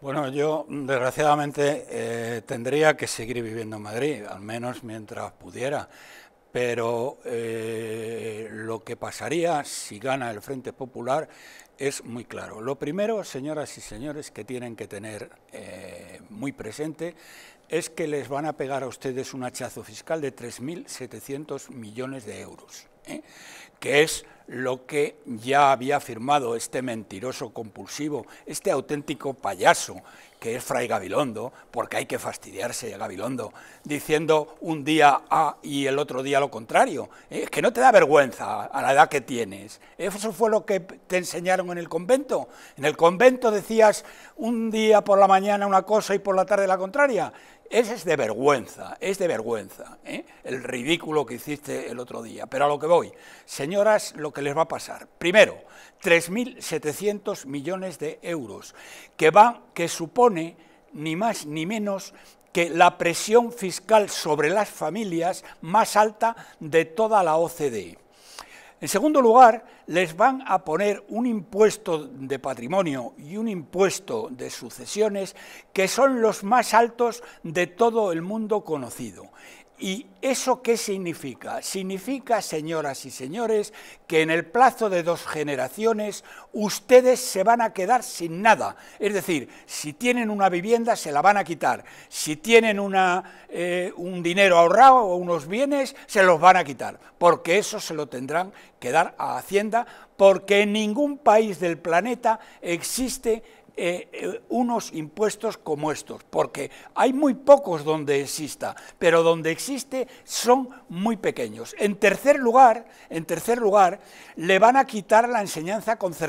Bueno, yo desgraciadamente eh, tendría que seguir viviendo en Madrid, al menos mientras pudiera. Pero eh, lo que pasaría si gana el Frente Popular es muy claro. Lo primero, señoras y señores, que tienen que tener eh, muy presente es que les van a pegar a ustedes un hachazo fiscal de 3.700 millones de euros, que es lo que ya había afirmado este mentiroso compulsivo, este auténtico payaso que es Fray Gabilondo, porque hay que fastidiarse a Gabilondo, diciendo un día A ah, y el otro día lo contrario. Es que no te da vergüenza a la edad que tienes. Eso fue lo que te enseñaron en el convento. En el convento decías un día por la mañana una cosa y por la tarde la contraria. Eso es de vergüenza, es de vergüenza, ¿eh? el ridículo que hiciste el otro día. Pero a lo que voy, señoras, lo les va a pasar. Primero, 3.700 millones de euros, que, va, que supone ni más ni menos que la presión fiscal sobre las familias más alta de toda la OCDE. En segundo lugar, les van a poner un impuesto de patrimonio y un impuesto de sucesiones que son los más altos de todo el mundo conocido ¿Y eso qué significa? Significa, señoras y señores, que en el plazo de dos generaciones ustedes se van a quedar sin nada. Es decir, si tienen una vivienda se la van a quitar, si tienen eh, un dinero ahorrado o unos bienes se los van a quitar, porque eso se lo tendrán que dar a Hacienda, porque en ningún país del planeta existe eh, eh, unos impuestos como estos, porque hay muy pocos donde exista, pero donde existe son muy pequeños. En tercer lugar, en tercer lugar, le van a quitar la enseñanza concertada